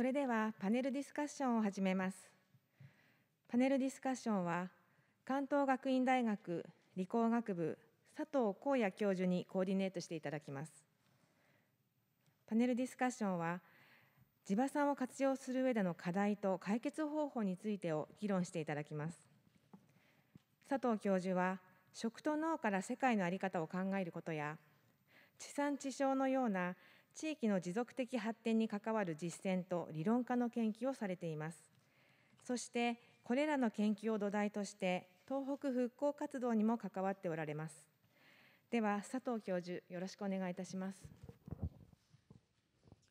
それではパネルディスカッションを始めます。パネルディスカッションは、関東学院大学理工学部佐藤光也教授にコーディネートしていただきます。パネルディスカッションは、地場産を活用する上での課題と解決方法についてを議論していただきます。佐藤教授は、食と脳から世界の在り方を考えることや、地産地消のような地域の持続的発展に関わる実践と理論化の研究をされています。そしてこれらの研究を土台として東北復興活動にも関わっておられます。では佐藤教授よろしくお願いいたします。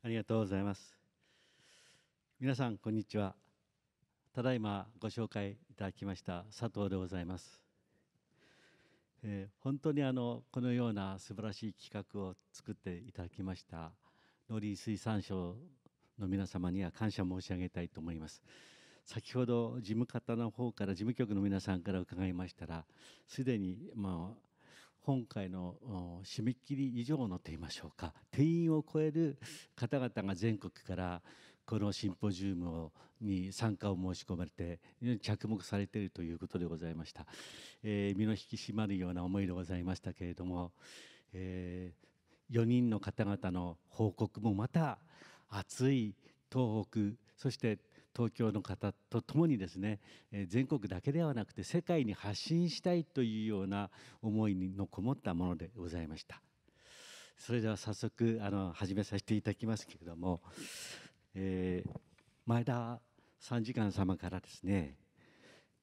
ありがとうございます。皆さんこんにちは。ただいまご紹介いただきました佐藤でございます。えー、本当にあのこのような素晴らしい企画を作っていただきました農林水産省の皆様には感謝申し上げたいと思います先ほど事務方の方から事務局の皆さんから伺いましたらすでにまあ今回の締め切り以上のといいましょうか定員を超える方々が全国からこのシンポジウムに参加を申し込まれて着目されているということでございました、えー、身の引き締まるような思いでございましたけれども、えー、4人の方々の報告もまた熱い東北そして東京の方とともにですね全国だけではなくて世界に発信したいというような思いのこもったものでございました。それでは早速あの始めさせていただきますけれどもえー、前田参事官様からですね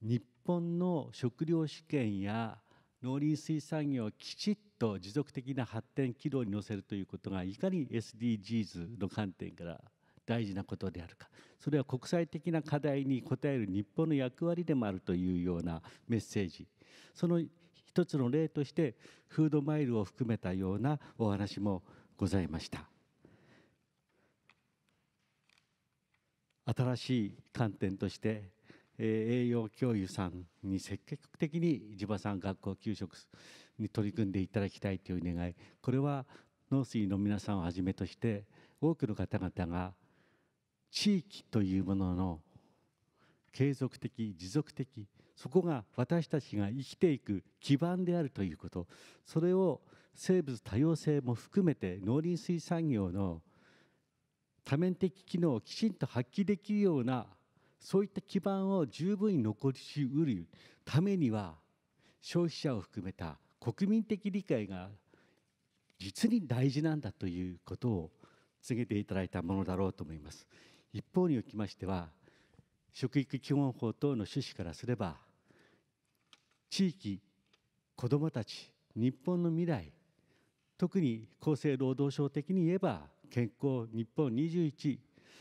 日本の食料試験や農林水産業をきちっと持続的な発展軌道に乗せるということがいかに SDGs の観点から大事なことであるかそれは国際的な課題に応える日本の役割でもあるというようなメッセージその一つの例としてフードマイルを含めたようなお話もございました。新しい観点として、えー、栄養教諭さんに積極的に地場産学校給食に取り組んでいただきたいという願いこれは農水の皆さんをはじめとして多くの方々が地域というものの継続的持続的そこが私たちが生きていく基盤であるということそれを生物多様性も含めて農林水産業の多面的機能をきちんと発揮できるようなそういった基盤を十分に残しうるためには消費者を含めた国民的理解が実に大事なんだということを告げていただいたものだろうと思います。一方におきましては食育基本法等の趣旨からすれば地域子どもたち日本の未来特に厚生労働省的に言えば健康日本21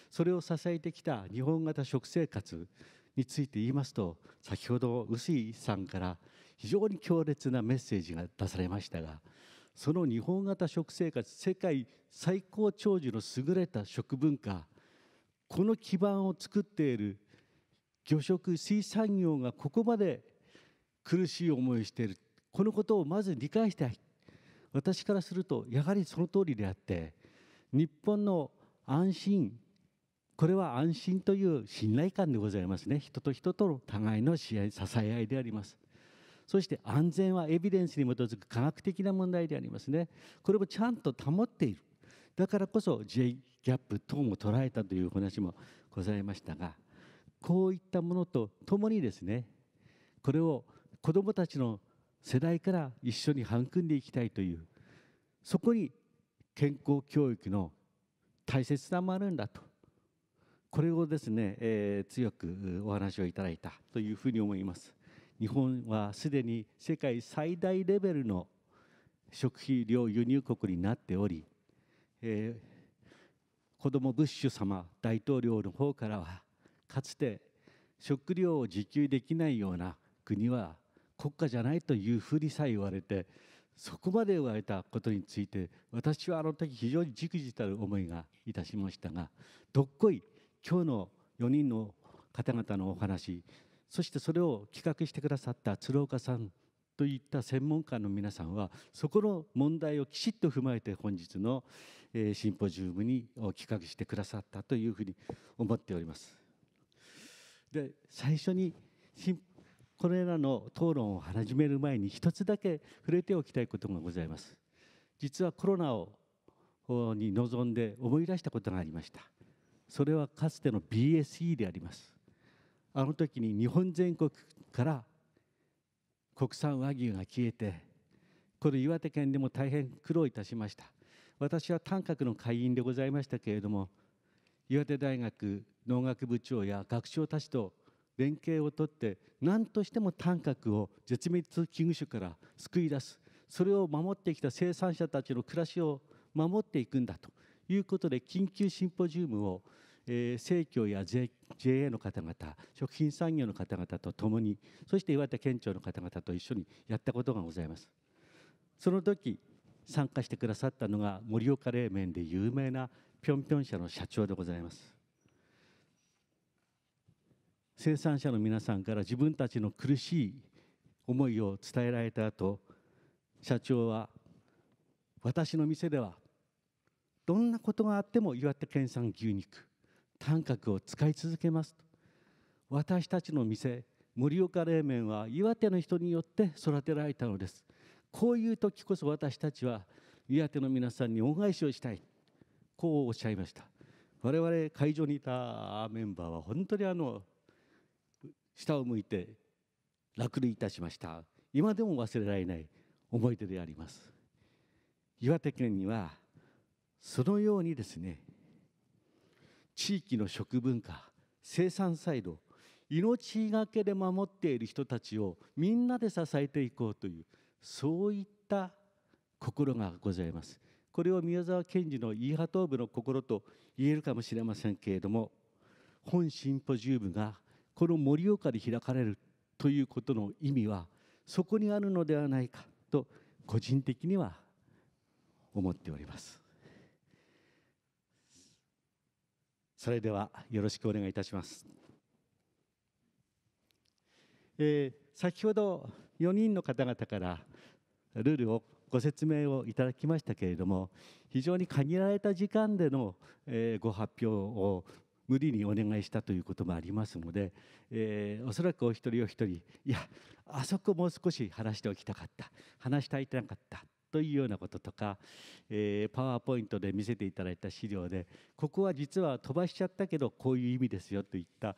それを支えてきた日本型食生活について言いますと先ほど臼井さんから非常に強烈なメッセージが出されましたがその日本型食生活世界最高長寿の優れた食文化この基盤を作っている魚食水産業がここまで苦しい思いをしているこのことをまず理解したい私からするとやはりその通りであって日本の安心これは安心という信頼感でございますね人と人との互いの支え支え合いでありますそして安全はエビデンスに基づく科学的な問題でありますねこれもちゃんと保っているだからこそ J ギャップ等も捉えたというお話もございましたがこういったものとともにですねこれを子どもたちの世代から一緒に育んでいきたいというそこに健康教育の大切さもあるんだとこれをですね、えー、強くお話をいただいたというふうに思います日本はすでに世界最大レベルの食費量輸入国になっており、えー、子どもブッシュ様大統領の方からはかつて食料を自給できないような国は国家じゃないというふうにさえ言われてそこまで言われたことについて私はあの時非常にじくじたる思いがいたしましたがどっこい今日の4人の方々のお話そしてそれを企画してくださった鶴岡さんといった専門家の皆さんはそこの問題をきちっと踏まえて本日のシンポジウムに企画してくださったというふうに思っております。で最初にシンこれらの討論を始める前に一つだけ触れておきたいことがございます。実はコロナをに臨んで思い出したことがありました。それはかつての BSE であります。あの時に日本全国から国産和牛が消えてこの岩手県でも大変苦労いたしました私は短角の会員でございましたけれども岩手大学農学部長や学長たちと連携をとって何としても短角を絶滅危惧種から救い出すそれを守ってきた生産者たちの暮らしを守っていくんだということで緊急シンポジウムを生協や JA の方々食品産業の方々とともにそして岩手県庁の方々と一緒にやったことがございます。その時参加してくださったのが盛岡冷麺で有名なぴょんぴょん社の社長でございます。生産者の皆さんから自分たちの苦しい思いを伝えられた後社長は私の店ではどんなことがあっても岩手県産牛肉カ角を使い続けますと私たちの店盛岡冷麺は岩手の人によって育てられたのですこういう時こそ私たちは岩手の皆さんに恩返しをしたいこうおっしゃいました我々会場にいたメンバーは本当にあの下を向いて落類いたしました今でも忘れられない思い出であります岩手県にはそのようにですね地域の食文化生産サイド命がけで守っている人たちをみんなで支えていこうというそういった心がございますこれを宮沢賢治のイーハトーブの心と言えるかもしれませんけれども本シンポジウムがこの盛岡で開かれるということの意味はそこにあるのではないかと個人的には思っておりますそれではよろしくお願いいたします、えー、先ほど4人の方々からルールをご説明をいただきましたけれども非常に限られた時間での、えー、ご発表を無理にお願いしたということもありますので、えー、おそらくお一人お一人いやあそこもう少し話しておきたかった話したいなかったというようなこととか、えー、パワーポイントで見せていただいた資料でここは実は飛ばしちゃったけどこういう意味ですよといった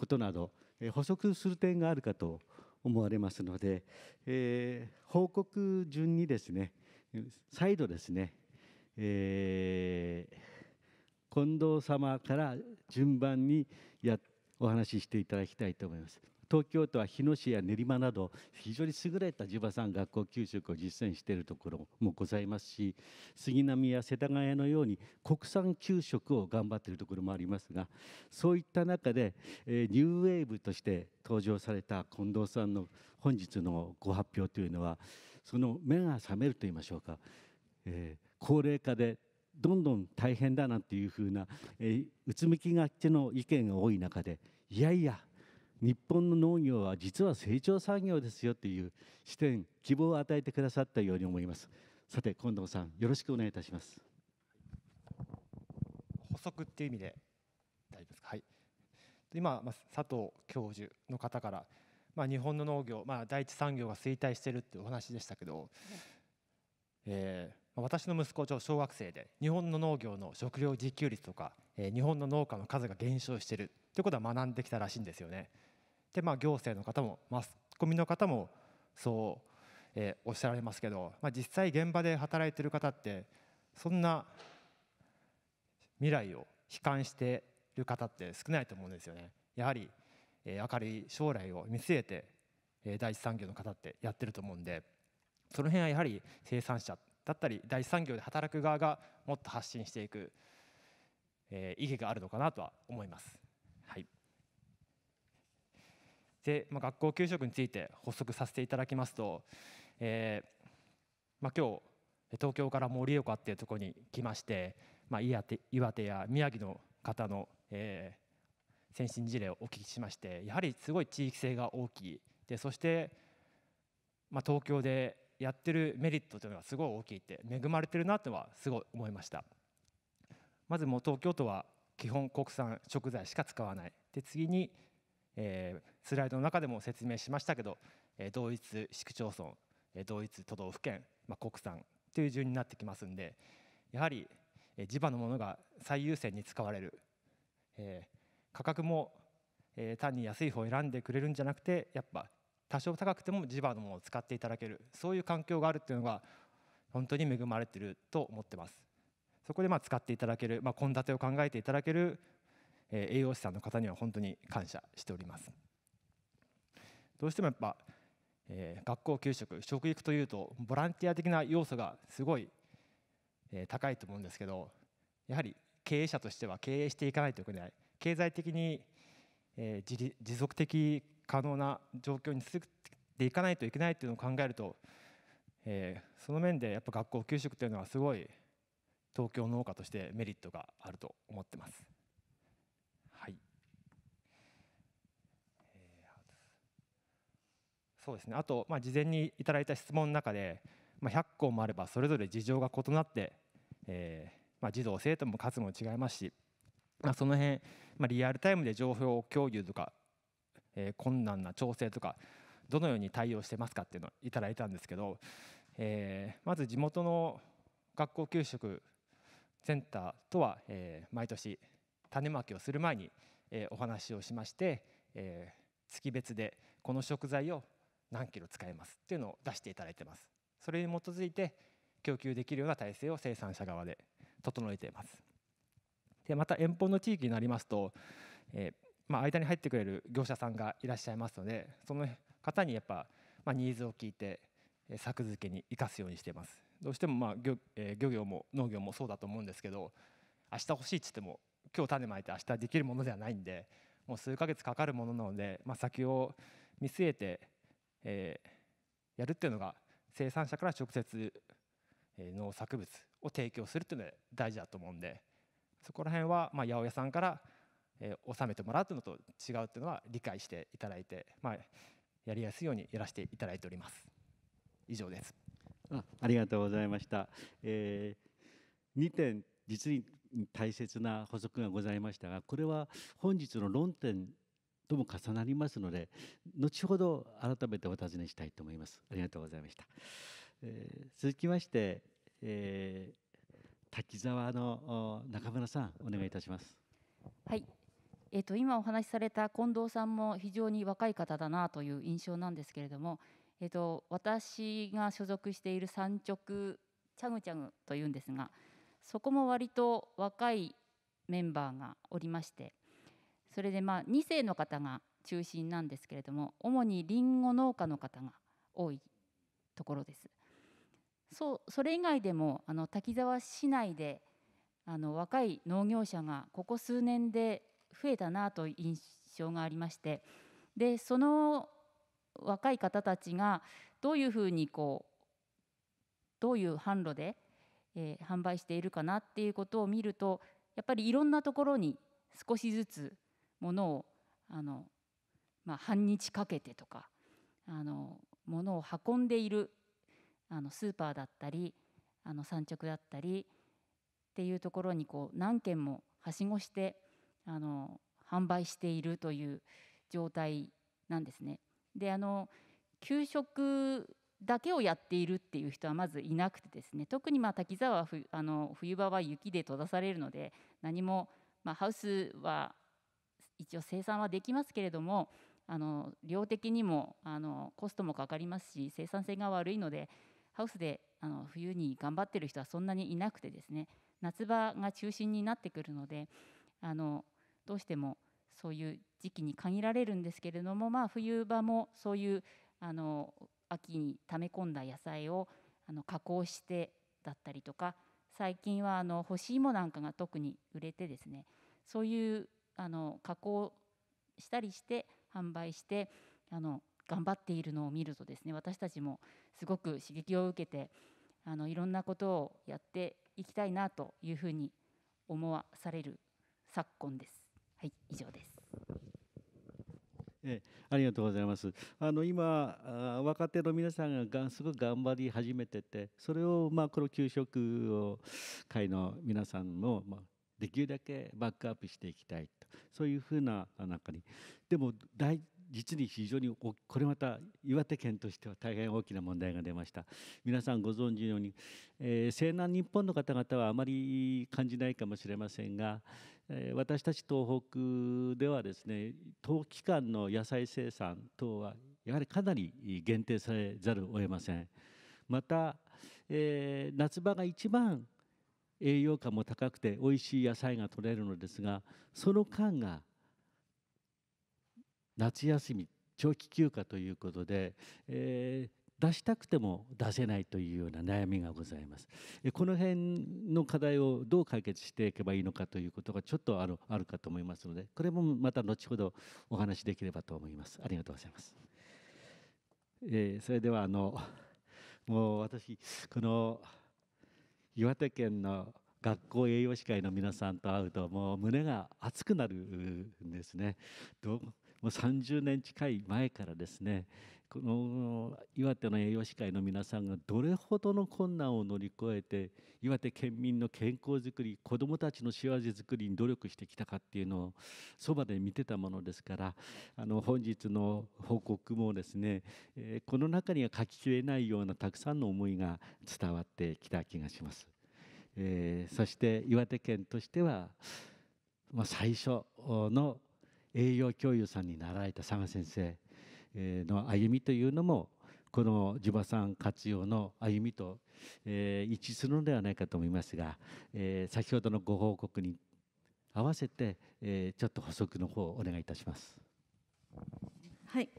ことなど、えー、補足する点があるかと思われますので、えー、報告順にですね再度ですね、えー近藤様から順番にやお話ししていただきたいと思います。東京都は日野市や練馬など非常に優れた地場産学校給食を実践しているところもございますし杉並や世田谷のように国産給食を頑張っているところもありますがそういった中で、えニューウェーブとして登場された近藤さんの本日のご発表というのはその目が覚めると言いましょうか、えー、高齢化でどんどん大変だなんていうふうな、えー、うつむきがちの意見が多い中でいやいや日本の農業は実は成長産業ですよという視点希望を与えてくださったように思いますさて近藤さんよろしくお願いいたします補足っていう意味で大丈夫ですかはい今、まあ、佐藤教授の方から、まあ、日本の農業、まあ、第一産業が衰退してるっていうお話でしたけど、えー、私の息子小学生で日本の農業の食料自給率とか、え日本の農家の数が減少してるということは学んできたらしいんですよね。でまあ行政の方もマスコミの方もそう、えおっしゃられますけど、まあ、実際現場で働いてる方ってそんな未来を悲観してる方って少ないと思うんですよね。やはり、え明るい将来を見据えて、え第一産業の方ってやってると思うんでその辺はやはり生産者だったり第一産業で働く側がもっと発信していく、えー、意義があるのかなとは思います。はい、で、まあ、学校給食について補足させていただきますと、えーまあ、今日東京から盛岡っていうところに来まして、まあ、岩手岩手や宮城の方の、えー、先進事例をお聞きしましてやはりすごい地域性が大きいでそして、まあ、東京でやってるメリットというのがすごい大きいって恵まれてるなとはすごい思いましたまずもう東京都は基本国産食材しか使わないで次に、えー、スライドの中でも説明しましたけど、えー、同一市区町村、えー、同一都道府県、まあ、国産という順になってきますんでやはり、えー、地場のものが最優先に使われる、えー、価格も、えー、単に安い方を選んでくれるんじゃなくてやっぱ多少高くても地場のものを使っていただけるそういう環境があるっていうのが本当に恵まれてると思ってますそこでまあ使っていただける献立、まあ、を考えていただける栄養士さんの方には本当に感謝しておりますどうしてもやっぱ、えー、学校給食食育というとボランティア的な要素がすごい、えー、高いと思うんですけどやはり経営者としては経営していかないといけない経済的に、えー、持続的可能な状況に続いていかないといけないっていうのを考えると、えー、その面でやっぱ学校給食というのはすごい東京農家としてメリットがあると思ってます。はい、えそうですねあと、まあ、事前にいただいた質問の中で、まあ、100校もあればそれぞれ事情が異なって、えーまあ、児童生徒も数も違いますし、まあ、その辺、まあ、リアルタイムで情報共有とかえ困難な調整とかどのように対応してますかっていうのをいただいたんですけど、えまず地元の学校給食センターとは、え毎年種まきをする前に、えお話をしまして、え月別でこの食材を何キロ使えますっていうのを出していただいてますそれに基づいて供給できるような体制を生産者側で整えていますでまた遠方の地域になりますと、えーまあ、間に入ってくれる業者さんがいらっしゃいますのでその方にやっぱ、まあ、ニーズを聞いて作付けに生かすようにしてます。どうしてもまあ漁,、えー、漁業も農業もそうだと思うんですけど明日欲しいっつっても今日種まいて明日できるものではないんでもう数ヶ月かかるものなので、まあ、先を見据えて、えー、やるっていうのが生産者から直接農作物を提供するっていうのが大事だと思うんでそこら辺はまあ八百屋さんからえ収めてもらうというのと違うというのは理解していただいて、まあ、やりやすいようにやらせていただいております。以上ですあありがとうございました、えー、2点実に大切な補足がございましたがこれは本日の論点とも重なりますので後ほど改めてお尋ねしたいと思いますありがとうございました、えー、続きまして、えー、滝沢の中村さんお願いいたしますはいえー、と今お話しされた近藤さんも非常に若い方だなという印象なんですけれども、えー、と私が所属している産直チャグチャグというんですがそこも割と若いメンバーがおりましてそれでまあ2世の方が中心なんですけれども主にりんご農家の方が多いところです。そうそれ以外でもあの滝沢市内であの若い農業者がここ数年で増えたなという印象がありましてでその若い方たちがどういうふうにこうどういう販路で、えー、販売しているかなっていうことを見るとやっぱりいろんなところに少しずつものをあの、まあ、半日かけてとかあのものを運んでいるあのスーパーだったりあの産直だったりっていうところにこう何軒もはしごしてあの販売しているという状態なんですね。であの給食だけをやっているっていう人はまずいなくてですね特にまあ滝沢はあの冬場は雪で閉ざされるので何も、まあ、ハウスは一応生産はできますけれどもあの量的にもあのコストもかかりますし生産性が悪いのでハウスであの冬に頑張ってる人はそんなにいなくてですね夏場が中心になってくるのであのどうしてもそういう時期に限られるんですけれども、まあ、冬場もそういうあの秋に溜め込んだ野菜をあの加工してだったりとか最近はあの干し芋なんかが特に売れてですねそういうあの加工したりして販売してあの頑張っているのを見るとですね私たちもすごく刺激を受けてあのいろんなことをやっていきたいなというふうに思わされる昨今です。はい、以上です。えありがとうございます。あの今若手の皆さんががすごく頑張り始めてて、それをまあこの給食を会の皆さんもまあできるだけバックアップしていきたいとそういうふうな中にでも大実に非常にこれまた岩手県としては大変大きな問題が出ました皆さんご存知のように、えー、西南日本の方々はあまり感じないかもしれませんが、私たち東北ではですね冬期間の野菜生産等はやはりかなり限定されざるを得ませんまた、えー、夏場が一番栄養価も高くて美味しい野菜が取れるのですがその間が夏休み長期休暇ということで、えー、出したくても出せないというような悩みがございます。この辺の課題をどう解決していけばいいのかということがちょっとあのあるかと思いますので、これもまた後ほどお話しできればと思います。ありがとうございます。えー、それではあのもう私この岩手県の学校栄養士会の皆さんと会うともう胸が熱くなるんですね。どうもう30年近い前からですね、この岩手の栄養士会の皆さんがどれほどの困難を乗り越えて岩手県民の健康づくり子どもたちの幸せづくりに努力してきたかっていうのをそばで見てたものですからあの本日の報告もですね、えこの中には書ききれないようなたくさんの思いが伝わってきた気がします。えそして岩手県としては、ま最初の栄養教諭さんになられた佐賀先生の歩みというのもこの地場産活用の歩みと、え一致するのではないかと思いますが、え先ほどのご報告に合わせて、えちょっと補足の方をお願いいたします。はい、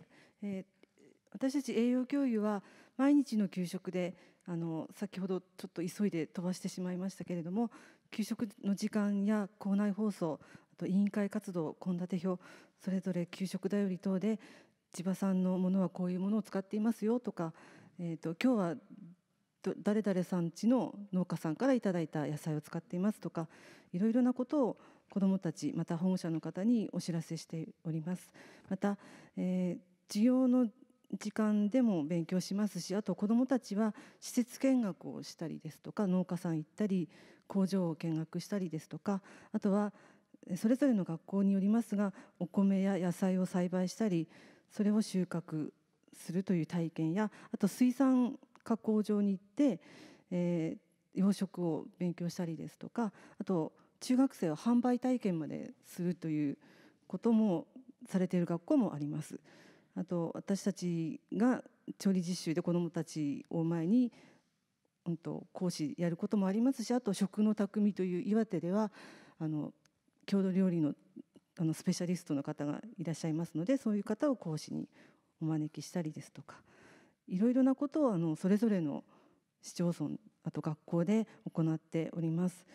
えー、私たち栄養教諭は毎日の給食であの先ほどちょっと急いで飛ばしてしまいましたけれども給食の時間や校内放送あと委員会活動献立表それぞれ給食だより等で千葉さんのものはこういうものを使っていますよとか、えーと今日は誰々さんちの農家さんからいただいた野菜を使っていますとかいろいろなことを子どもたちまた保護者の方にお知らせしております。また、えー、授業の時間でも勉強しますしあと子どもたちは施設見学をしたりですとか農家さん行ったり工場を見学したりですとかあとはそれぞれの学校によりますがお米や野菜を栽培したりそれを収穫するという体験やあと水産加工場に行って、えー、養殖を勉強したりですとかあと中学生は販売体験までするということもされている学校もあります。あと私たちが調理実習で子どもたちを前に、うん、と講師やることもありますしあと食の匠という岩手ではあの郷土料理のあのスペシャリストの方がいらっしゃいますのでそういう方を講師にお招きしたりですとかいろいろなことをあのそれぞれの市町村あと学校で行っております。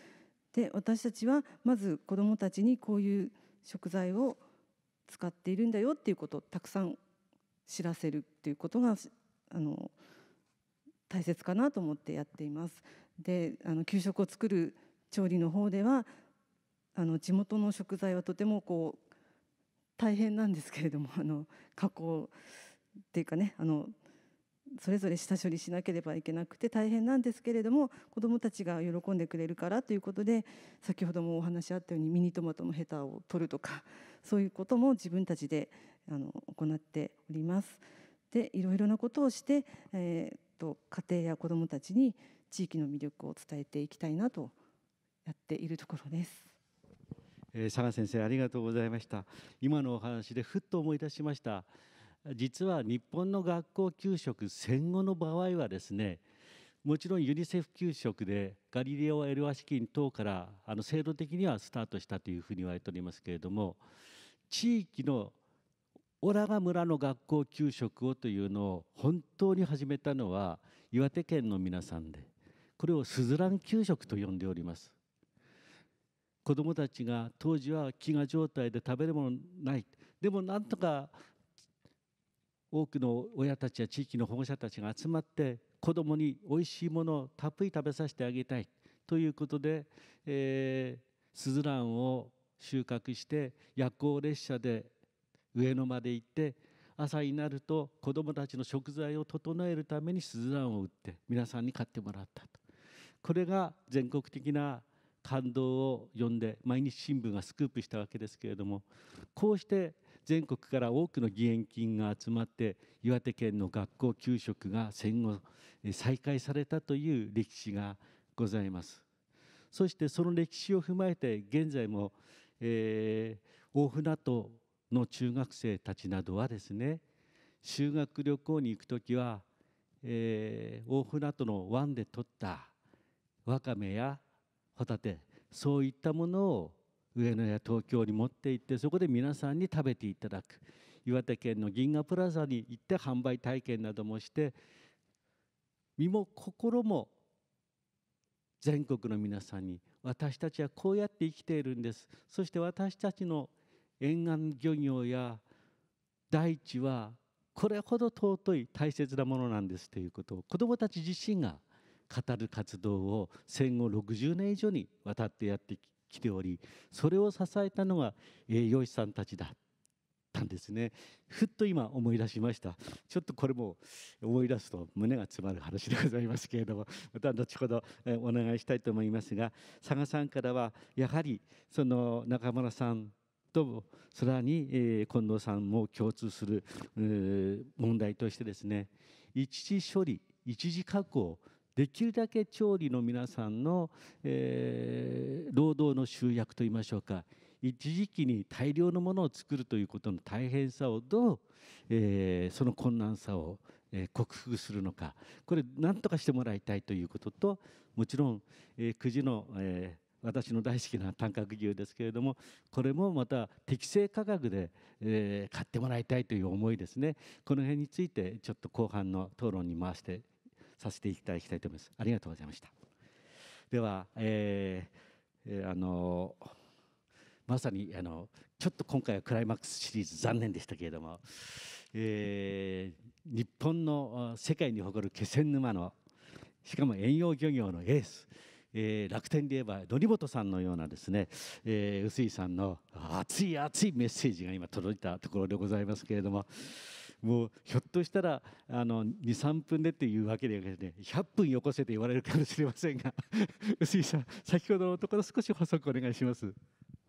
で私たちはまず子どもたちにこういう食材を使っているんだよっていうことをたくさん知らせるっていうことがあの大切かなと思ってやっています。であの給食を作る調理の方ではあの地元の食材はとてもこう大変なんですけれども あの加工っていうかねあのそれぞれ下処理しなければいけなくて大変なんですけれども子どもたちが喜んでくれるからということで先ほどもお話あったようにミニトマトのヘタを取るとか そういうことも自分たちであの行っております。でいろいろなことをして、えーと、と家庭や子どもたちに地域の魅力を伝えていきたいなとやっているところです。えー、佐賀先生ありがとうございました今のお話でふっと思い出しました実は日本の学校給食戦後の場合はですねもちろんユニセフ給食でガリレオ・エルワ資金等からあの制度的にはスタートしたというふうに言われておりますけれども地域のオラが村の学校給食をというのを本当に始めたのは岩手県の皆さんでこれをすずらん給食と呼んでおります子どもたちが当時は飢餓状態で食べるものないでもなんとか多くの親たちや地域の保護者たちが集まって子どもにおいしいものをたっぷり食べさせてあげたいということで、えー、スズランを収穫して夜行列車で上野まで行って朝になると子どもたちの食材を整えるためにスズランを売って皆さんに買ってもらったとこれが全国的な感動を呼んで毎日新聞がスクープしたわけですけれどもこうして全国から多くの義援金が集まって岩手県の学校給食が戦後再開されたという歴史がございますそしてその歴史を踏まえて現在も、えー、大船渡の中学生たちなどはですね修学旅行に行く時は、えー、大船渡の湾で取ったわかめやホタテそういったものを上野や東京に持って行ってそこで皆さんに食べていただく岩手県の銀河プラザに行って販売体験などもして身も心も全国の皆さんに私たちはこうやって生きているんですそして私たちの沿岸漁業や大地はこれほど尊い大切なものなんですということを子どもたち自身が語る活動を戦後60年以上にわたってやってきておりそれを支えたのが、えー、漁さんたちだったんですねふっと今思い出しましたちょっとこれも思い出すと胸が詰まる話でございますけれどもまた後ほどお願いしたいと思いますが佐賀さんからはやはりその中村さんとさらに、え近藤さんも共通する問題としてですね一時処理一時加工できるだけ調理の皆さんの、えー、労働の集約といいましょうか一時期に大量のものを作るということの大変さをどう、えー、その困難さを、えー、克服するのかこれ何とかしてもらいたいということともちろん、えー、くじの、え私の大好きな短角牛ですけれどもこれもまた適正価格で、え買ってもらいたいという思いですねこの辺についてちょっと後半の討論に回してさせていただきたいと思います。ありがとうございました。では、えー、えー、あのまさにあのちょっと今回はクライマックスシリーズ残念でしたけれども、えー、日本の世界に誇る気仙沼のしかも遠洋漁業のエース、えー、楽天で言えば則本さんのようなですね、えー、臼井さんの熱い熱いメッセージが今届いたところでございますけれども。もうひょっとしたら23分でっていうわけではなくて、100分よこせって言われるかもしれませんが 薄井さん先ほどのところ少し補足お願いします。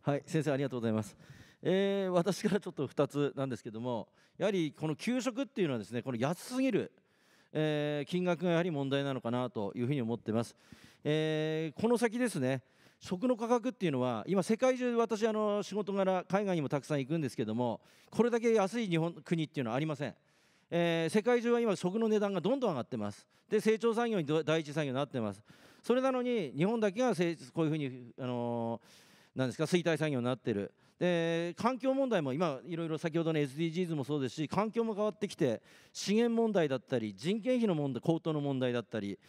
はい先生ありがとうございます、えー、私からちょっと2つなんですけどもやはりこの給食っていうのはですねこの安すぎるえー、金額がやはり問題なのかなというふうに思ってます、えー、この先ですね食の価格っていうのは今世界中私あの仕事柄海外にもたくさん行くんですけどもこれだけ安い日本国っていうのはありません、えー、世界中は今食の値段がどんどん上がってますで成長産業に第一産業になってますそれなのに日本だけがこういうふうに、あのー、なんですか衰退産業になってるで環境問題も今いろいろ先ほどの SDGs もそうですし環境も変わってきて資源問題だったり人件費の問題高騰の問題だったり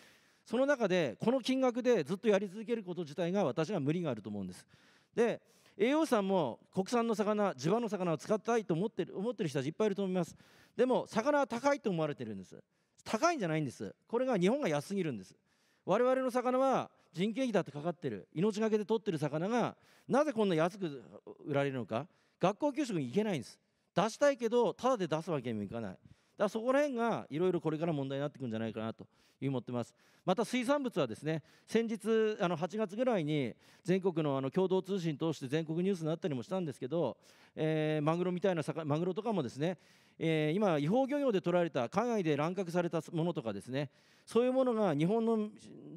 その中でこの金額でずっとやり続けること自体が私は無理があると思うんです。で栄養士さんも国産の魚地場の魚を使いたいと思ってる思ってる人たちいっぱいいると思いますでも魚は高いと思われてるんです高いんじゃないんですこれが日本が安すぎるんです我々の魚は人件費だってかかってる命がけで取ってる魚がなぜこんな安く売られるのか学校給食に行けないんです出したいけどただで出すわけにもいかないからそこら辺がいろいろこれから問題になってくるんじゃないかなという思ってますまた水産物はですね先日あの8月ぐらいに全国のあの共同通信通して全国ニュースになったりもしたんですけど、えー、マグロみたいなマグロとかもですね、えー、今違法漁業で取られた海外で乱獲されたものとかですねそういうものが日本の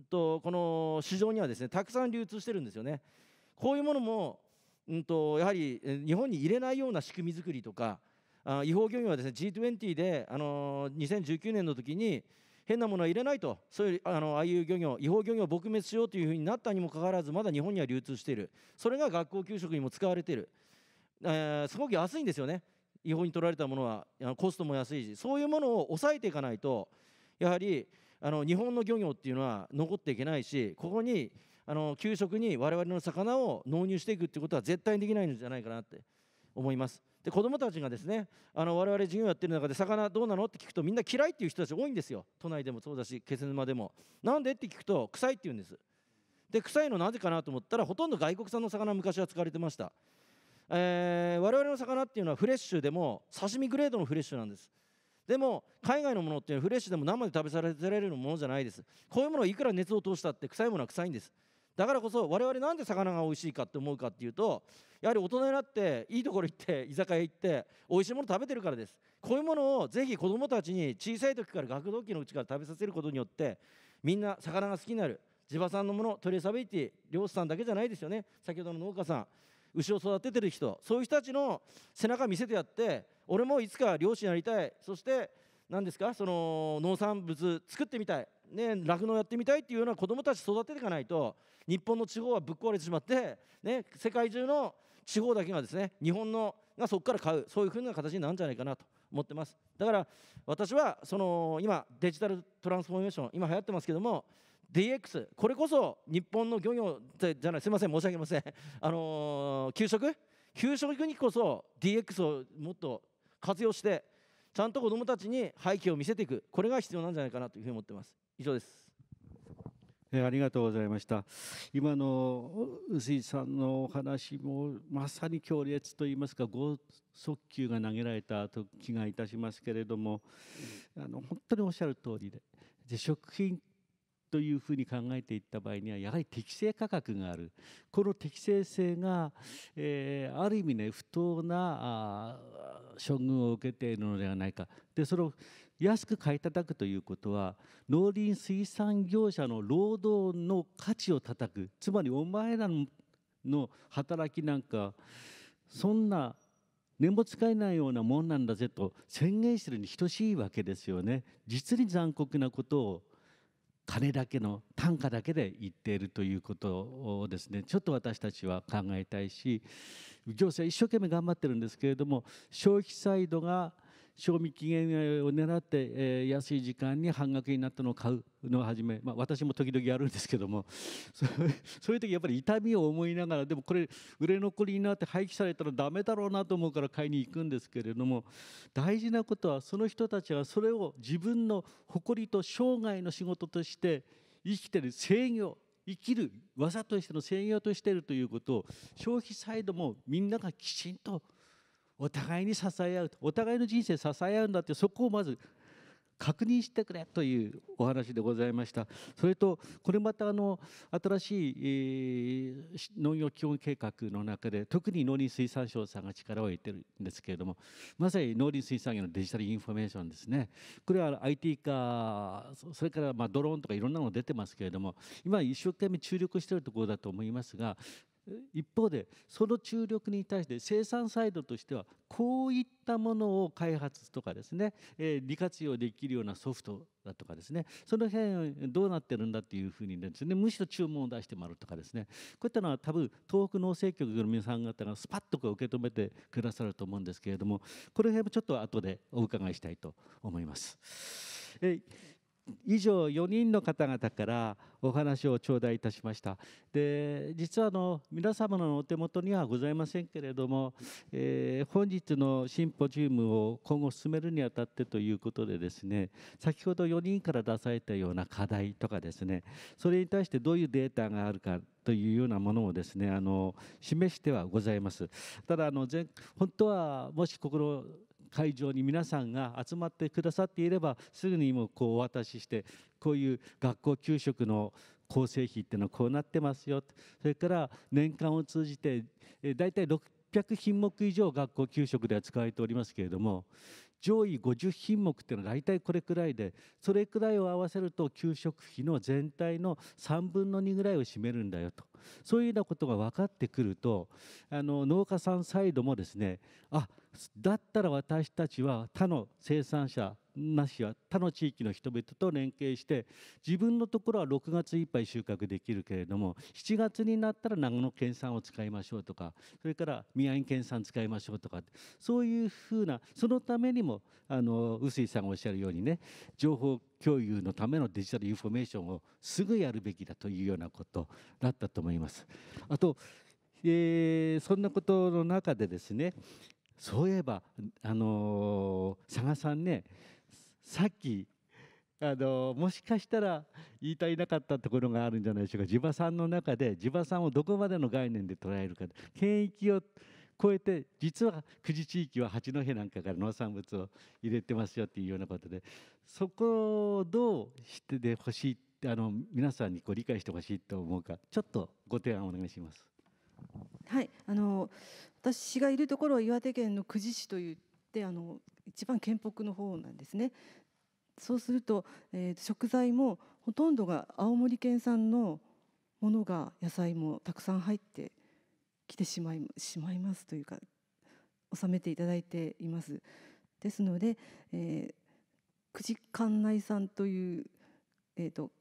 とこの市場にはですねたくさん流通してるんですよねこういうものもうんとやはり日本に入れないような仕組み作りとかあ違法漁業はですね G20 で、あの2019年の時に変なものは入れないとそういうあのああいう漁業違法漁業を撲滅しようというふうになったにもかかわらずまだ日本には流通しているそれが学校給食にも使われている、えー、すごく安いんですよね違法に取られたものはコストも安いしそういうものを抑えていかないとやはりあの日本の漁業っていうのは残っていけないしここにあの給食に我々の魚を納入していくってことは絶対にできないんじゃないかなって思います。で子どもたちがですねあの我々授業やってる中で魚どうなのって聞くとみんな嫌いっていう人たち多いんですよ都内でもそうだし気仙沼でもなんでって聞くと臭いって言うんですで臭いのなぜかなと思ったらほとんど外国産の魚昔は使われてました、えー、我々の魚っていうのはフレッシュでも刺身グレードのフレッシュなんですでも海外のものっていうのはフレッシュでも生で食べされるものじゃないですこういうものをいくら熱を通したって臭いものは臭いんですだからこそ我々なんで魚が美味しいかって思うかっていうとやはり大人になっていいところ行って居酒屋行って美味しいもの食べてるからですこういうものをぜひ子どもたちに小さい時から学童期のうちから食べさせることによってみんな魚が好きになる地場産のものトレーサビリティ漁師さんだけじゃないですよね先ほどの農家さん牛を育ててる人そういう人たちの背中見せてやって俺もいつか漁師になりたいそして何ですかその農産物作ってみたい酪農、ね、やってみたいっていうような子どもたち育てていかないと日本の地方はぶっ壊れてしまって、ね、世界中の地方だけがですね日本のがそこから買うそういうふうな形になるんじゃないかなと思ってますだから私はその今デジタルトランスフォーメーション今流行ってますけども DX これこそ日本の漁業じゃないすいません申し訳ありません あのー、給食給食にこそ DX をもっと活用してちゃんと子どもたちに背景を見せていくこれが必要なんじゃないかなというふうに思ってます以上ですえー、ありがとうございました今の臼井さんのお話もまさに強烈といいますか剛速球が投げられたと気がいたしますけれどもあの本当におっしゃる通りでで食品というふうに考えていった場合にはやはり適正価格があるこの適正性が、えー、ある意味ね不当なあ処遇を受けているのではないかでその安く買い叩くということは農林水産業者の労働の価値を叩くつまりお前らの働きなんかそんな年も使えないようなもんなんだぜと宣言してるに等しいわけですよね。実に残酷なことを金だけの単価だけで言っているということをですねちょっと私たちは考えたいし行政一生懸命頑張ってるんですけれども消費サイドが賞味期限を狙って、えー、安い時間に半額になったのを買うのをはじめ、まあ、私も時々やるんですけども そういう時やっぱり痛みを思いながらでもこれ売れ残りになって廃棄されたらダメだろうなと思うから買いに行くんですけれども大事なことはその人たちはそれを自分の誇りと生涯の仕事として生きてる制御生きる技としての制御としてるということを消費サイドもみんながきちんとお互いに支え合うお互いの人生支え合うんだってそこをまず確認してくれというお話でございましたそれとこれまたあの新しい、農業基本計画の中で特に農林水産省さんが力を入れてるんですけれどもまさに農林水産業のデジタルインフォメーションですねこれは IT 化それからまドローンとかいろんなの出てますけれども今一生懸命注力しているところだと思いますが一方でその注力に対して生産サイドとしてはこういったものを開発とかですね、え利活用できるようなソフトだとかですねその辺どうなってるんだっていうふうにですねむしろ注文を出してもらうとかですねこういったのは多分東北農政局の皆さん方がスパッと受け止めてくださると思うんですけれどもこの辺もちょっと後でお伺いしたいと思います。え以上4人の方々からお話を頂戴いたしましたで実はあの皆様のお手元にはございませんけれども、えー、本日のシンポジウムを今後進めるにあたってということでですね先ほど4人から出されたような課題とかですねそれに対してどういうデータがあるかというようなものをですねあの示してはございますただあの前本当はもしここの会場に皆さんが集まってくださっていればすぐにもこうお渡ししてこういう学校給食の構成費っていうのはこうなってますよそれから年間を通じて大体600品目以上学校給食では使われておりますけれども上位50品目っていうのは大体これくらいでそれくらいを合わせると給食費の全体の3分の2ぐらいを占めるんだよとそういうようなことが分かってくるとあの農家さんサイドもですねあだったら私たちは他の生産者なしは他の地域の人々と連携して自分のところは6月いっぱい収穫できるけれども7月になったら長野県産を使いましょうとかそれから宮城県産使いましょうとかそういうふうなそのためにもあの臼井さんがおっしゃるようにね情報共有のためのデジタルインフォメーションをすぐやるべきだというようなことだったと思います。あとえー、そんなことの中でですね、そういえば、あのー、佐賀さんねさっき、あのー、もしかしたら言いたいなかったところがあるんじゃないでしょうか地場産の中で地場産をどこまでの概念で捉えるか県域を超えて実は久慈地域は八戸なんかから農産物を入れてますよっていうようなことでそこをどうしてほしいあの皆さんにこう理解してほしいと思うかちょっとご提案お願いします。はいあの私がいるところは岩手県の久慈市といってあの一番県北の方なんですね。そうすると、えー、食材もほとんどが青森県産のものが野菜もたくさん入ってきてしまいしまいますというか納めていただいています。ですので、えー、久慈管内産という、えーと、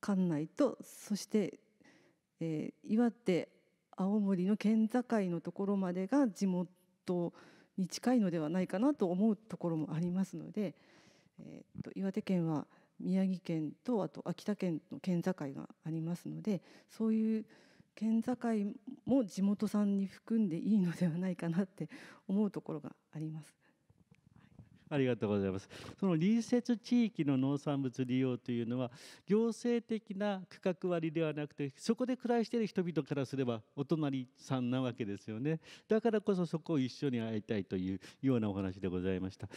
管内とそして、えー、岩手青森の県境のところまでが地元に近いのではないかなと思うところもありますので、えー、と岩手県は宮城県とあと秋田県の県境がありますのでそういう県境も地元産に含んでいいのではないかなって思うところがあります。ありがとうございますその隣接地域の農産物利用というのは行政的な区画割ではなくてそこで暮らしている人々からすればお隣さんなわけですよねだからこそそこを一緒に会いたいというようなお話でございました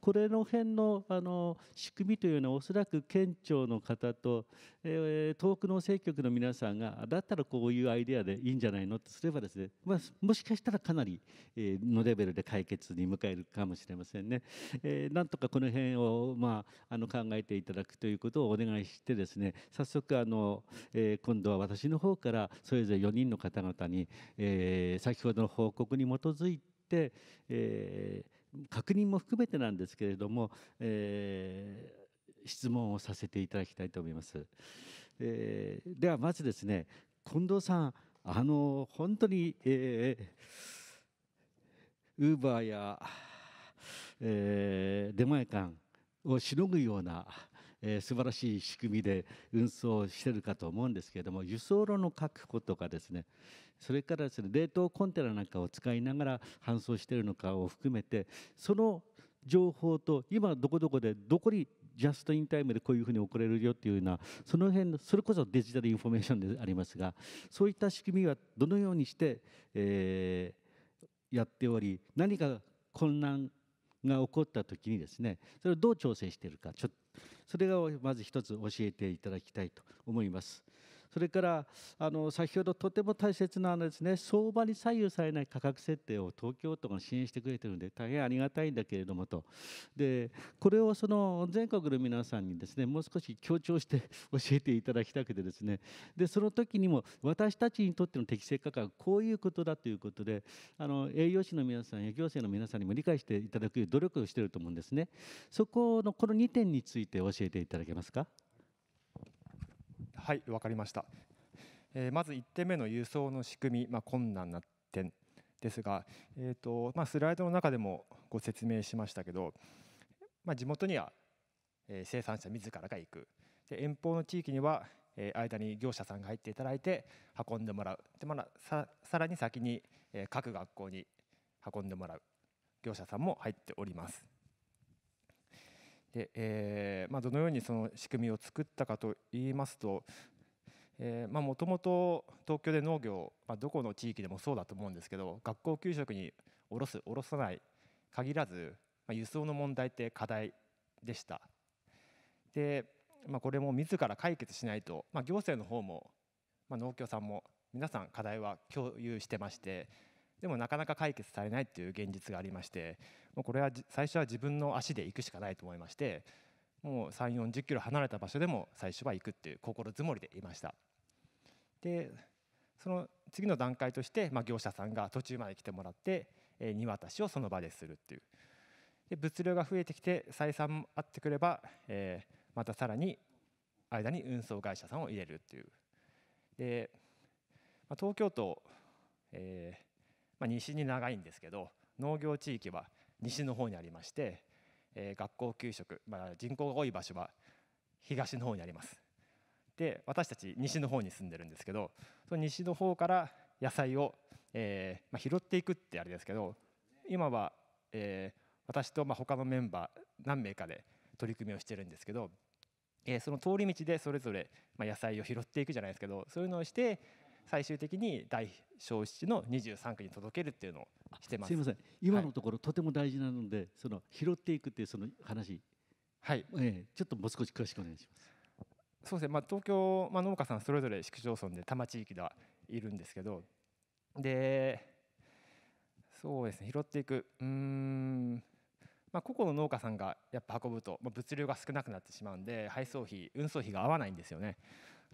これの辺のあの仕組みというのはおそらく県庁の方と、えー、遠くの政局の皆さんがだったらこういうアイデアでいいんじゃないのとすればですね、まあ、もしかしたらかなりのレベルで解決に向かえるかもしれませんね。えー、なんとかこの辺を、まあ、あの考えていただくということをお願いしてですね早速あの、えー、今度は私の方からそれぞれ4人の方々に、えー、先ほどの報告に基づいて、えー、確認も含めてなんですけれども、えー、質問をさせていただきたいと思います。えー、ではまずですね近藤さんあの本当に、えー、ウーバーやえー、出前館をしのぐような、えー、素晴らしい仕組みで運送してるかと思うんですけれども輸送路の確保とかですねそれからですね冷凍コンテナなんかを使いながら搬送しているのかを含めてその情報と今どこどこでどこにジャストインタイムでこういうふうに送れるよっていうようなその辺のそれこそデジタルインフォメーションでありますがそういった仕組みはどのようにして、えー、やっており何か混乱が起こった時にですねそれをどう調整しているかちょそれがまず一つ教えていただきたいと思います。それからあの先ほどとても大切なのですね相場に左右されない価格設定を東京都が支援してくれてるので大変ありがたいんだけれどもとでこれをその全国の皆さんにですねもう少し強調して 教えていただきたくてですねでその時にも私たちにとっての適正価格こういうことだということであの栄養士の皆さんや行政の皆さんにも理解していただく努力をしていると思うんですねそこのこの2点について教えていただけますか。はい、わかりました。えー、まず1点目の輸送の仕組み、まあ、困難な点ですが、えーとまあ、スライドの中でもご説明しましたけど、まあ、地元には生産者自らが行くで遠方の地域には間に業者さんが入っていただいて運んでもらうで、まあ、さらに先に各学校に運んでもらう業者さんも入っております。でえーまあ、どのようにその仕組みを作ったかといいますともともと東京で農業、まあ、どこの地域でもそうだと思うんですけど学校給食に卸す卸さない限らず、まあ、輸送の問題って課題でしたで、まあ、これも自ら解決しないと、まあ、行政の方も、まあ、農協さんも皆さん課題は共有してましてでもなかなか解決されないっていう現実がありましてもうこれは最初は自分の足で行くしかないと思いましてもう3 4 0キロ離れた場所でも最初は行くっていう心づもりでいましたでその次の段階として、まあ、業者さんが途中まで来てもらって、えー、荷渡しをその場でするっていうで物量が増えてきて採算あってくれば、えー、またさらに間に運送会社さんを入れるっていうで、まあ、東京都、えーまあ、西に長いんですけど農業地域は西の方にありまして、えー、学校給食、まあ、人口が多い場所は東の方にあります。で私たち西の方に住んでるんですけどその西の方から野菜を、えーまあ、拾っていくってあれですけど今は、えー、私とまあ他のメンバー何名かで取り組みをしてるんですけど、えー、その通り道でそれぞれ、ま野菜を拾っていくじゃないですけどそういうのをして最終的に大消費地の23区に届けるっていうのをしてますすいません今のところ、とても大事なのでその拾っていくっていうその話はい、えー、ちょっともう少し詳しくお願いします。そうですね、まあ、東京、まあ、農家さんそれぞれ市区町村で多摩地域ではいるんですけどでそうですね拾っていくうん、まあ、個々の農家さんがやっぱ運ぶと、まあ、物流が少なくなってしまうんで配送費運送費が合わないんですよね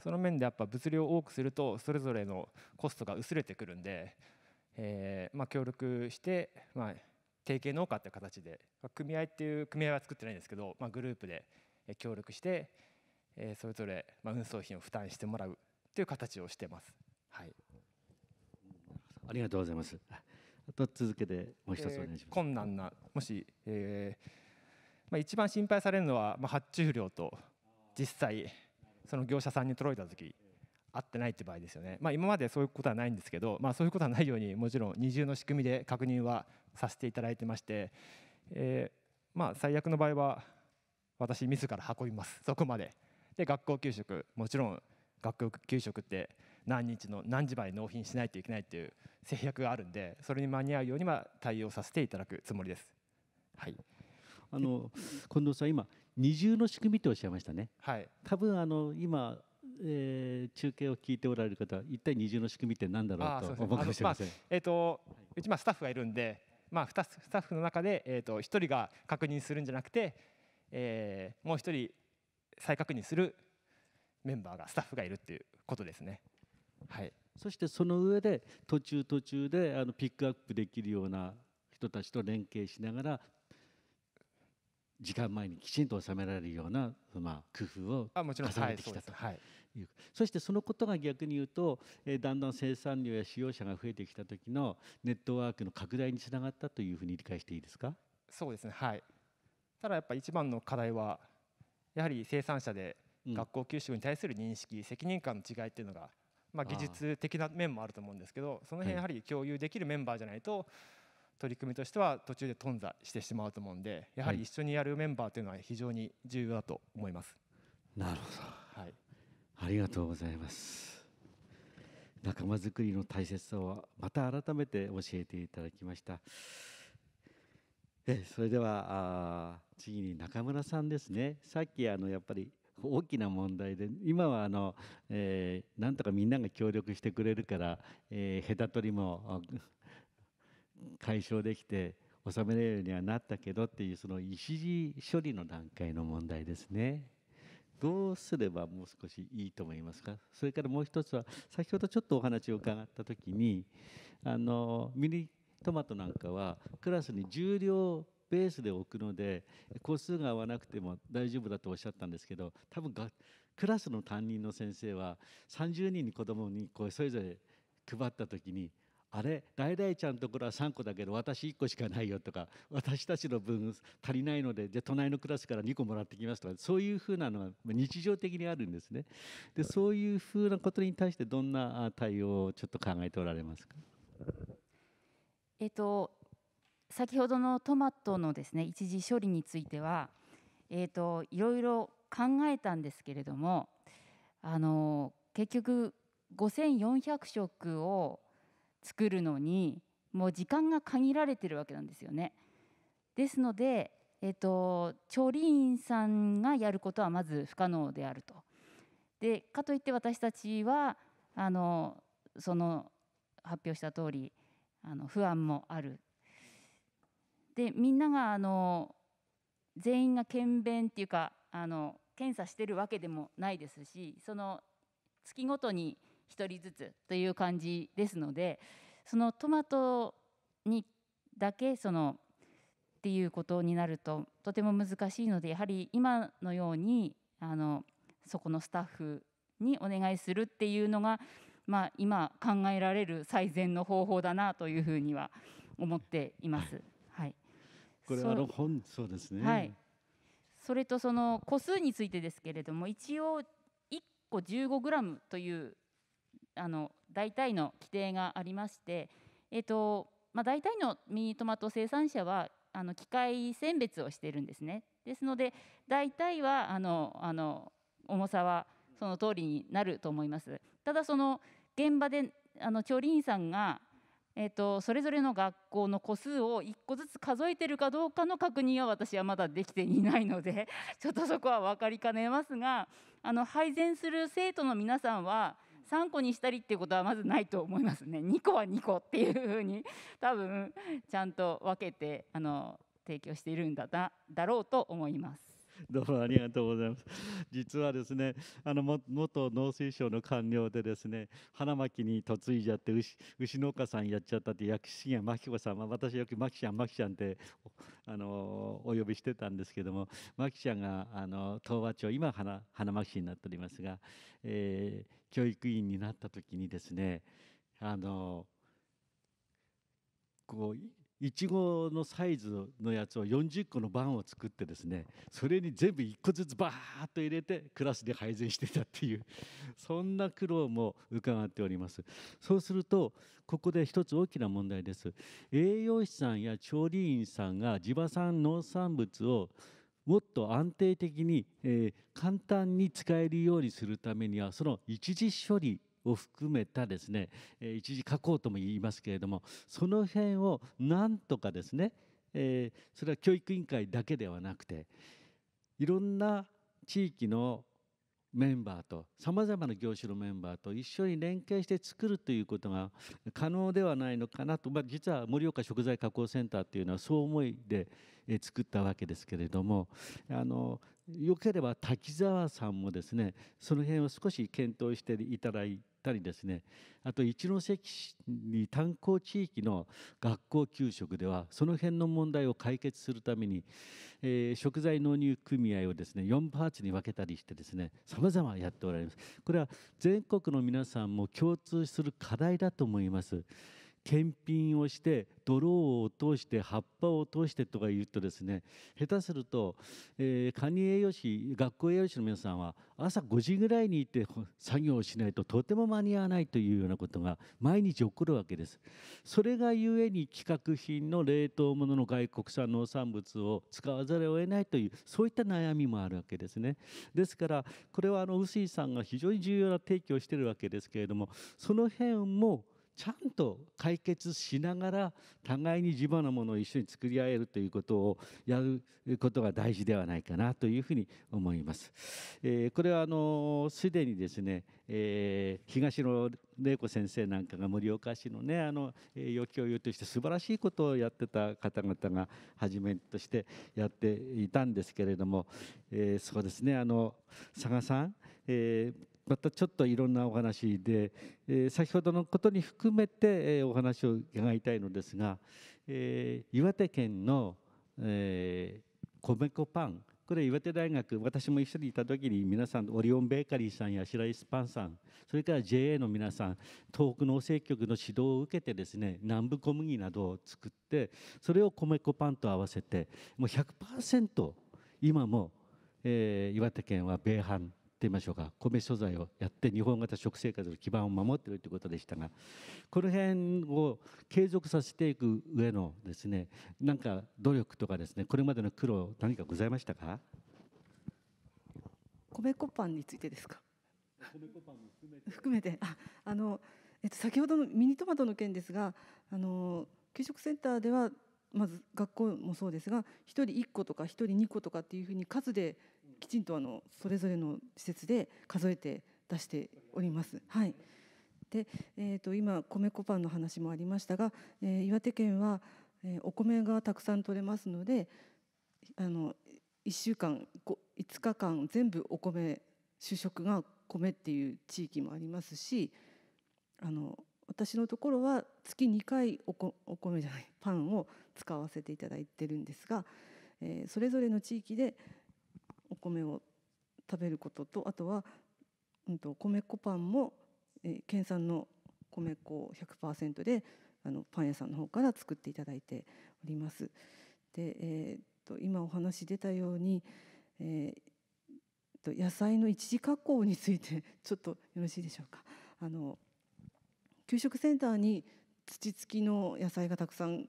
その面でやっぱ物量を多くするとそれぞれのコストが薄れてくるんで、えーまあ、協力して、まあ、提携農家っていう形で、まあ、組合っていう組合は作ってないんですけど、まあ、グループで協力して、えー、それぞれ、まあ、運送費を負担してもらうという形をしてます。はい、ありがとうございます。と続けてもう一つお願いします。えー、困難なもし、えーまあ、一番心配されるのは、まあ、発注量と実際その業者さんに届いた時合ってないって場合ですよね、まあ、今までそういうことはないんですけど、まあ、そういうことはないようにもちろん二重の仕組みで確認はさせていただいてまして、えー、まあ、最悪の場合は私自ら運びますそこまでで学校給食もちろん学校給食って何日の何時まで納品しないといけないっていう制約があるんでそれに間に合うようには対応させていただくつもりです。はいあの近藤さん今二重の仕組みとおっしゃいましたね。はい、多分あの今えー、中継を聞いておられる方一体二重の仕組みって何だろうと思うかもしれません。まあ、えっ、ー、とうちまあスタッフがいるんで、まあ、スタッフの中で、えーと、1人が確認するんじゃなくて、えー、もう1人再確認するメンバーがスタッフがいるっていうことですね。はい、そしてその上で途中途中であのピックアップできるような人たちと連携しながら時間前にきちんと収められるような、まあ、工夫を重ねてきたという、そしてそのことが逆に言うと、えー、だんだん生産量や使用者が増えてきた時のネットワークの拡大につながったというふうに理解していいですかそうですねはいただやっぱ一番の課題はやはり生産者で学校給食に対する認識、うん、責任感の違いっていうのが、まあ、技術的な面もあると思うんですけどその辺やはり共有できるメンバーじゃないと、はい取り組みとしては途中で頓挫してしまうと思うんでやはり一緒にやるメンバーというのは非常に重要だと思います。なるほど、はい、ありがとうございます仲間づくりの大切さをまた改めて教えていただきましたえそれではあ次に中村さんですねさっきあのやっぱり大きな問題で今はあの、えー、なんとかみんなが協力してくれるから、えー、隔たりも解消できて収められるようにはなったけどっていうその一時処理の段階の問題ですね。どうすればもう少しいいと思いますかそれからもう一つは先ほどちょっとお話を伺った時にあのミニトマトなんかはクラスに重量ベースで置くので個数が合わなくても大丈夫だとおっしゃったんですけど多分がクラスの担任の先生は30人に子どもにこうそれぞれ配った時にあれ大々ちゃんのところは3個だけど私1個しかないよとか私たちの分足りないのでじゃあ隣のクラスから2個もらってきますとかそういうふうなのが日常的にあるんですねでそういうふうなことに対してどんな対応をちょっと考えておられますかえっと先ほどのトマトのですね一時処理については、えっと、いろいろ考えたんですけれどもあの結局5400食を作るのにもう時間が限られてるわけなんですよね。ですので、えっと、と調理員さんがやることはまず不可能であると。でかといって私たちはあのその発表した通りあり不安もある。でみんながあの全員が検便っていうかあの検査してるわけでもないですしその月ごとに1人ずつという感じですのでそのトマトにだけそのっていうことになるととても難しいのでやはり今のようにあのそこのスタッフにお願いするっていうのが、まあ、今考えられる最善の方法だなというふうには思っています。はい、これはの本そうですね、はい、それとその個数についてですけれども一応1個1 5ムというあの大体の規定がありまして、えーとまあ、大体のミニトマト生産者はあの機械選別をしているんですね。ですので大体はあのあの重さはその通りになると思います。ただその現場であの調理員さんがえーと、とそれぞれの学校の個数を1個ずつ数えてるかどうかの確認は私はまだできていないので ちょっとそこは分かりかねますがあの配膳する生徒の皆さんは3個にしたりっていうことはまずないと思いますね2個は2個っていうふうに多分ちゃんと分けてあの提供しているんだだだろうと思います。どうもありがとうございます。実はですね、あの元農水省の官僚でですね、花巻に嫁いじゃって牛牛農家さんやっちゃったって薬師や牧子さん、まあ、私よく牧紀ちゃん真ちゃんってあのお呼びしてたんですけども、牧紀ちゃんがあの東和町今花花巻市になっておりますが、えー、教育委員になった時にですねあのこういちごのサイズのやつを40個のバンを作ってですねそれに全部1個ずつバーッと入れてクラスで配膳してたっていうそんな苦労も伺っておりますそうするとここで一つ大きな問題です栄養士さんや調理員さんが地場産農産物をもっと安定的に、え簡単に使えるようにするためにはその一時処理を含めたですね、え一時加工とも言いますけれどもその辺をなんとかですね、えそれは教育委員会だけではなくていろんな地域のメンバーとさまざまな業種のメンバーと一緒に連携して作るということが可能ではないのかなと、まあ、実は盛岡食材加工センターっていうのはそう思いで作ったわけですけれどもあのよければ滝沢さんもですねその辺を少し検討していただいったりですねあと一関市に炭鉱地域の学校給食ではその辺の問題を解決するために、えー、食材納入組合をですね4パーツに分けたりしてですね様々やっておられますこれは全国の皆さんも共通する課題だと思います検品をしてドローを通して葉っぱを通してとか言うとですね下手すると、えー、栄養士学校栄養士の皆さんは朝5時ぐらいに行って作業をしないととても間に合わないというようなことが毎日起こるわけです。それがゆえに企画品の冷凍物の外国産農産物を使わざるを得ないというそういった悩みもあるわけですね。ですからこれはあの臼井さんが非常に重要な提起をしているわけですけれどもその辺もちゃんと解決しながら互いに地場のものを一緒に作り合えるということをやることが大事ではないかなというふうに思います。えー、これはあのすでにですね、えー、東野玲子先生なんかが盛岡市のねあの余興優として素晴らしいことをやってた方々がはじめとしてやっていたんですけれども、えー、そうですねあの佐賀さん、えー、またちょっといろんなお話で、えー、先ほどのことに含めて、えー、お話を伺いたいのですが、えー、岩手県の、えー、米粉パンこれ岩手大学私も一緒にいた時に皆さんオリオンベーカリーさんや白石パンさんそれから JA の皆さん東北農政局の指導を受けてですね南部小麦などを作ってそれを米粉パンと合わせてもう100%今も、えー、岩手県は米飯ってみましょうか米素材をやって日本型食生活の基盤を守ってるということでしたがこの辺を継続させていく上のですねなんか努力とかですねこれまでの苦労何かございましたか米粉パンについてですか米粉パンも含めて含めてああの、えっと、先ほどのミニトマトの件ですがあの給食センターではまず学校もそうですが1人1個とか1人2個とかっていうふうに数できちんとあのそれぞれの施設で数えて出しております。はいでえーと、今米粉パンの話もありましたが、えー、岩手県は、えー、お米がたくさん取れますのであの一週間五日間全部お米主食が米っていう地域もありますしあの私のところは月2回お米じゃないパンを使わせていただいてるんですが、えー、それぞれの地域でお米を食べることとあとは、うんと、米粉パンも、えー、県産の米粉100%であのパン屋さんの方から作っていただいております。で、えーと、今お話出たように、えーと、と野菜の一次加工についてちょっとよろしいでしょうか。あの給食センターに土付きの野菜がたくさん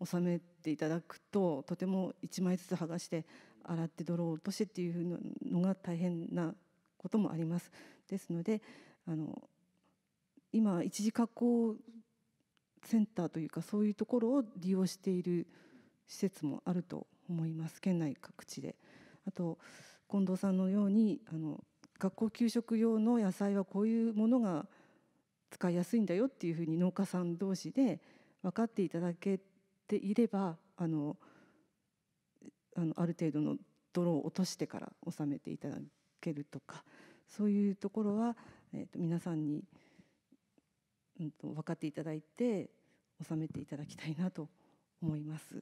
納めていただくととても1枚ずつ剥がして洗って泥を落としっていうのが大変なこともあります。ですのであの今一時加工センターというかそういうところを利用している施設もあると思います県内各地で。あと近藤さんのようにあの学校給食用の野菜はこういうものが使いやすいんだよっていうふうに農家さん同士で分かっていただけていればあのあのある程度の泥を落としてから収めていただけるとかそういうところは、えー、と皆さんに、うん、と分かっていただいて収めていただきたいなと思います。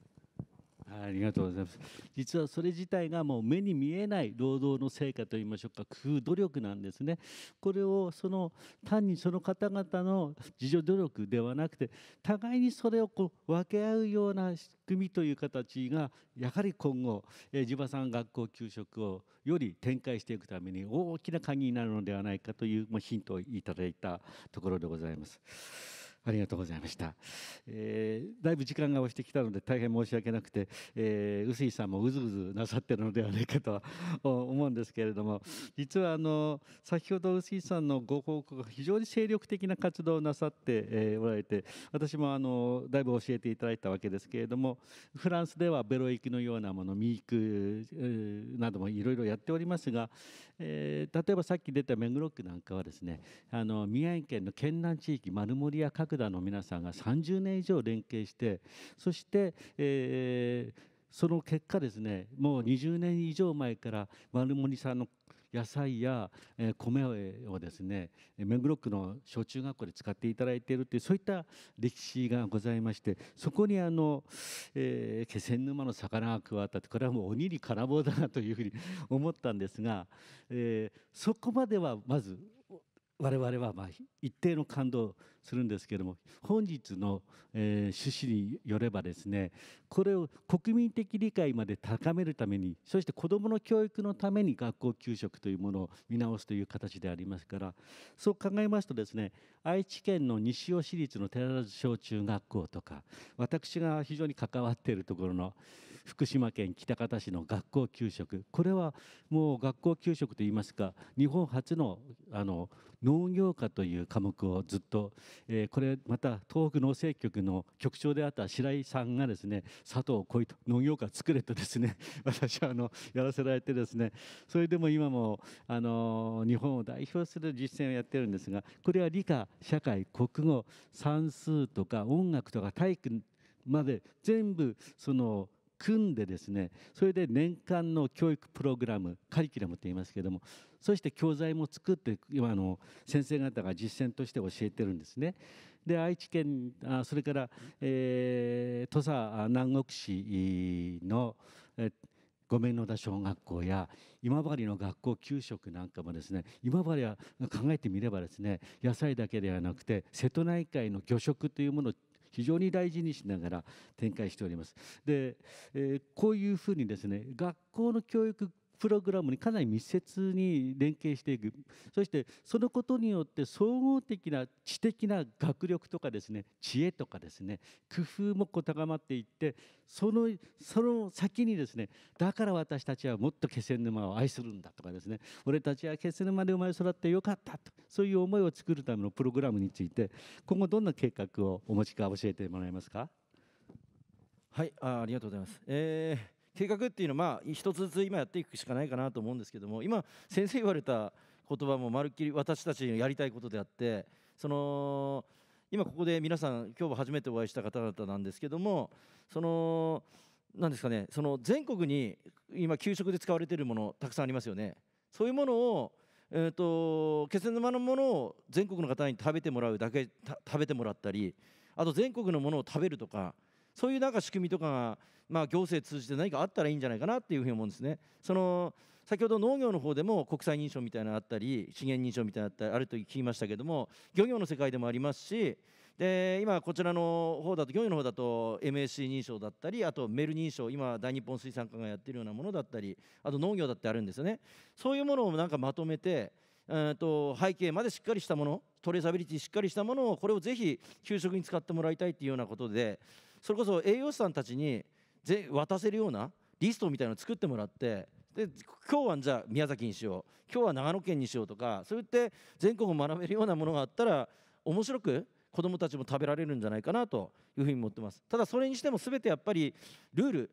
ありがとうございます実はそれ自体がもう目に見えない労働の成果といいましょうか工夫努力なんですねこれをその単にその方々の自助努力ではなくて互いにそれをこう分け合うような仕組みという形がやはり今後、え地場産学校給食をより展開していくために大きな鍵になるのではないかという、まヒントをいただいたところでございます。ありがとうございました、えー、だいぶ時間が押してきたので大変申し訳なくて、えー、臼井さんもうずうずなさってるのではないかと思うんですけれども実はあの先ほど臼井さんのご報告が非常に精力的な活動をなさって、えー、おられて私もあのだいぶ教えていただいたわけですけれどもフランスではベロ行きのようなものミーク、えー、などもいろいろやっておりますが、えー、例えばさっき出た目黒区なんかはですねあの宮城県の県南地域丸森や角団の皆さんが30年以上連携してそして、えー、その結果ですねもう20年以上前から丸森さんの野菜や、え米をですね目黒区の小中学校で使っていただいているというそういった歴史がございましてそこにあの、えー、気仙沼の魚が加わったってこれはもう鬼に金棒だなというふうに思ったんですが、えー、そこまではまず我々はま一定の感動するんですけども本日の、え趣旨によればですねこれを国民的理解まで高めるためにそして子どもの教育のために学校給食というものを見直すという形でありますからそう考えますとですね愛知県の西尾市立の寺田小中学校とか私が非常に関わっているところの、福島県喜多方市の学校給食これはもう学校給食といいますか日本初のあの農業科という科目をずっと、えー、これまた東北農政局の局長であった白井さんがですね佐藤いと農業科作れとですね 私はあのやらせられてですねそれでも今もあの日本を代表する実践をやってるんですがこれは理科社会国語算数とか音楽とか体育まで全部その組んでですねそれで年間の教育プログラムカリキュラムって言いますけどもそして教材も作って今の先生方が実践として教えてるんですね。で愛知県あそれから、えー、土佐南国市の、えー御免田小学校や今治の学校給食なんかもですね今治は考えてみればですね野菜だけではなくて瀬戸内海の魚食というものを非常に大事にしながら展開しております。で、えー、こういうふうにですね学校の教育プログラムにかなり密接に連携していくそしてそのことによって総合的な知的な学力とかですね知恵とかですね工夫もこう高まっていってそのその先にですねだから私たちはもっと気仙沼を愛するんだとかですね俺たちは気仙沼で生まれ育ってよかったとそういう思いを作るためのプログラムについて今後どんな計画をお持ちか教えてもらえますかはいあありがとうございます。えー計画っていうのは、まあ、一つずつ今やっていくしかないかなと思うんですけども今先生言われた言葉もまるっきり私たちのやりたいことであってその今ここで皆さん今日初めてお会いした方々なんですけどもその何ですかねその全国に今給食で使われているものたくさんありますよね。そういうものをえーと気仙沼のものを全国の方に食べてもらうだけ食べてもらったりあと全国のものを食べるとかそういうなんか仕組みとかが、まあ、行政通じて何かあったらいいんじゃないかなっていうふうに思うんですね。その先ほど農業の方でも国際認証みたいなのあったり資源認証みたいなのあったりあると聞きましたけども漁業の世界でもありますしで今こちらの方だと漁業の方だと MSC 認証だったりあとメル認証今大日本水産課がやってるようなものだったりあと農業だってあるんですよねそういうものをなんかまとめてと背景までしっかりしたものトレーサビリティしっかりしたものをこれをぜひ給食に使ってもらいたいっていうようなことでそれこそ栄養士さんたちにぜ渡せるようなリストみたいなのを作ってもらってで今日はじゃあ宮崎にしよう今日は長野県にしようとかそういって全国を学べるようなものがあったら面白く子どもたちも食べられるんじゃないかなというふうに思ってますただそれにしてもべてやっぱりルール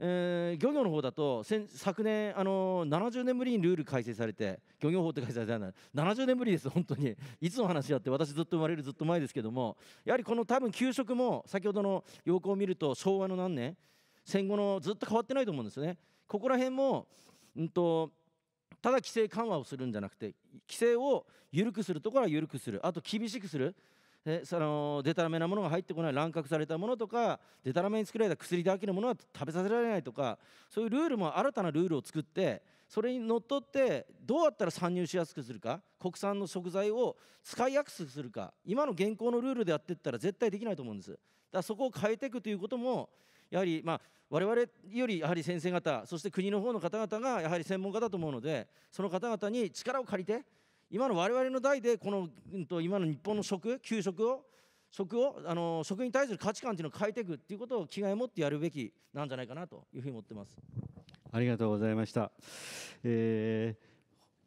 えー、漁業の方だと昨年、あのー、70年ぶりにルール改正されて漁業法って改正されたの70年ぶりです本当にいつの話だって私ずっと生まれるずっと前ですけどもやはりこの多分給食も先ほどの要項を見ると昭和の何年戦後のずっと変わってないと思うんですよね。ここら辺も、うんとただ規制緩和をするんじゃなくて規制を緩くするところは緩くするあと厳しくするそのでたらめなものが入ってこない乱獲されたものとかでたらめに作られた薬だけのものは食べさせられないとかそういうルールも新たなルールを作ってそれにのっとってどうやったら参入しやすくするか国産の食材を使いやすくするか今の現行のルールでやっていったら絶対できないと思うんですだからそこを変えていくということもやはり、まあ、我々よりやはり先生方そして国の方の方々がやはり専門家だと思うのでその方々に力を借りて今の我々の代でこの、うんと、今の日本の食給食を食をあの食に対する価値観というのを変えていくということを気概を持ってやるべきなんじゃないかなというふうに思ってますありがとうございました、え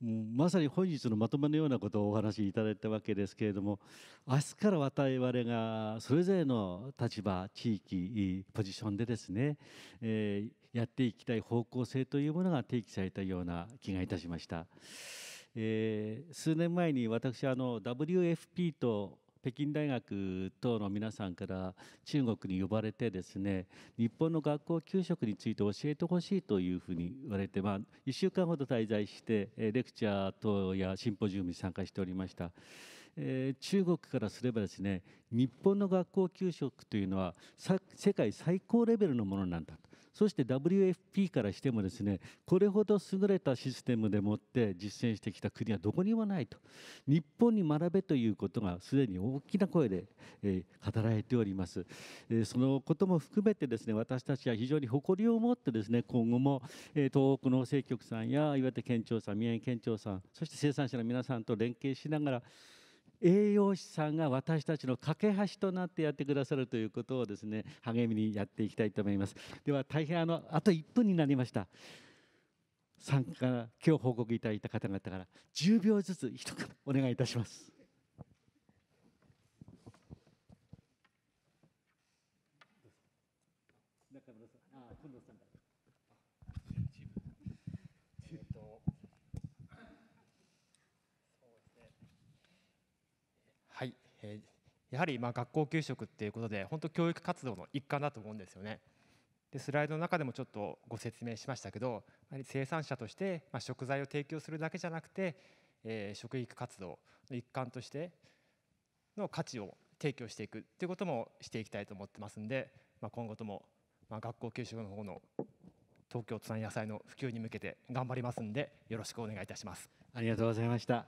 ー、まさに本日のまとめのようなことをお話しいただいたわけですけれども明日から我々がそれぞれの立場地域ポジションでですね、えー、やっていきたい方向性というものが提起されたような気がいたしました。えー、数年前に私あの WFP と北京大学等の皆さんから中国に呼ばれてですね日本の学校給食について教えてほしいというふうに言われて、まあ、1週間ほど滞在してレクチャー等やシンポジウムに参加しておりました、えー、中国からすればですね日本の学校給食というのは世界最高レベルのものなんだとそして WFP からしてもですねこれほど優れたシステムでもって実践してきた国はどこにもないと日本に学べということがすでに大きな声で、え語られております、えそのことも含めてですね私たちは非常に誇りを持ってですね今後も、え東北農政局さんや岩手県庁さん宮城県庁さんそして生産者の皆さんと連携しながら栄養士さんが私たちの架け橋となってやってくださるということをですね励みにやっていきたいと思いますでは大変あのあと1分になりました参加今日報告いただいた方々から10秒ずつ一言お願いいたしますやはりま学校給食っていうことで本当教育活動の一環だと思うんですよね。でスライドの中でもちょっとご説明しましたけど生産者として、ま食材を提供するだけじゃなくて、えー、食育活動の一環としての価値を提供していくっていうこともしていきたいと思ってますんで、まあ、今後とも、ま学校給食の方の東京都産野菜の普及に向けて頑張りますんでよろしくお願いいたしますありがとうございました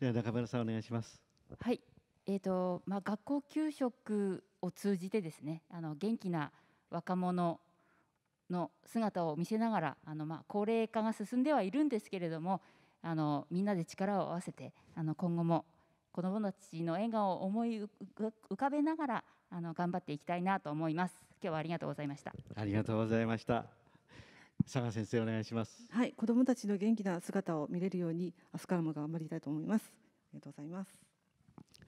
では中村さんお願いしますはいえーとまあ、学校給食を通じてですねあの元気な若者の姿を見せながらあの、まあ、高齢化が進んではいるんですけれどもあのみんなで力を合わせてあの今後も子どもたちの笑顔を思い浮かべながらあの頑張っていきたいなと思います。今日はありがとうございました。ありがとうございました。佐賀先生お願いします。はい、子どもたちの元気な姿を見れるように明日からも頑張りたいと思います。ありがとうございます。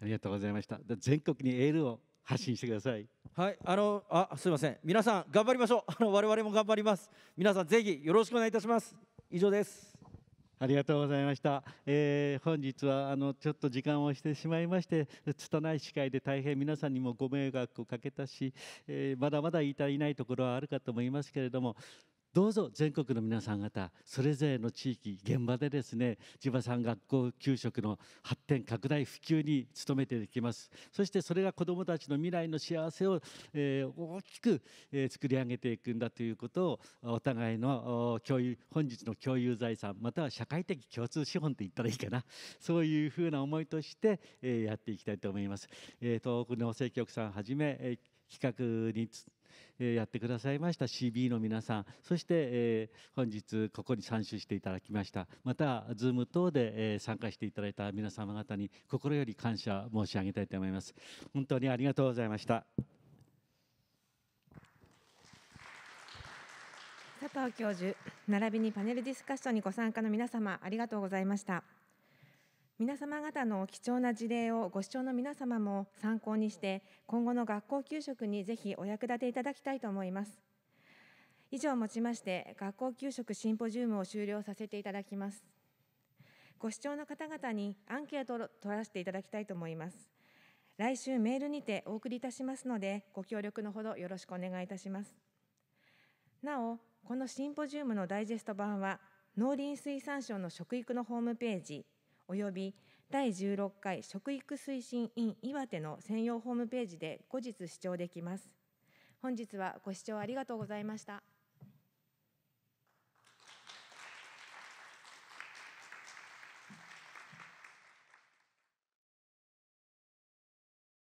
ありがとうございました。全国にエールを発信してください。はい、あの、あ、すみません。皆さん頑張りましょう。あの我々も頑張ります。皆さんぜひよろしくお願いいたします。以上です。ありがとうございました。えー、本日はあのちょっと時間をしてしまいまして、拙い司会で大変皆さんにもご迷惑をかけたし、えー、まだまだ言い足りないところはあるかと思いますけれども、どうぞ全国の皆さん方それぞれの地域現場でですね地場産学校給食の発展拡大普及に努めていきますそしてそれが子どもたちの未来の幸せを、えー、大きく、えー、作り上げていくんだということをお互いの共有本日の共有財産または社会的共通資本って言ったらいいかなそういうふうな思いとして、えー、やっていきたいと思います。えー、東北農政局さんはじめ、えー、企画にえやってくださいました CB の皆さんそして、え本日ここに参集していただきましたまた Zoom 等で、え参加していただいた皆様方に心より感謝申し上げたいと思います本当にありがとうございました佐藤教授並びにパネルディスカッションにご参加の皆様ありがとうございました。皆様方の貴重な事例をご視聴の皆様も参考にして、今後の学校給食にぜひお役立ていただきたいと思います。以上をもちまして、学校給食シンポジウムを終了させていただきます。ご視聴の方々にアンケートを取らせていただきたいと思います。来週メールにてお送りいたしますので、ご協力のほどよろしくお願いいたします。なお、このシンポジウムのダイジェスト版は、農林水産省の食育のホームページ、及び第16回食育推進委員岩手の専用ホームページで後日視聴できます。本日はご視聴ありがとうございました。